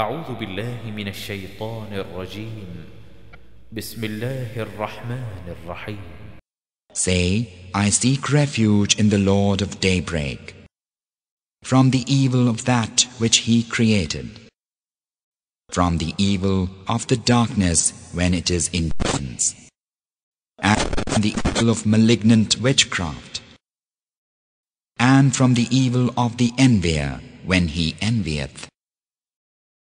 أعوذ بالله من الشيطان الرجيم بسم الله الرحمن الرحيم Say, I seek refuge in the Lord of daybreak, from the evil of that which He created, from the evil of the darkness when it is in darkness, and from the evil of malignant witchcraft, and from the evil of the envier when he envieth.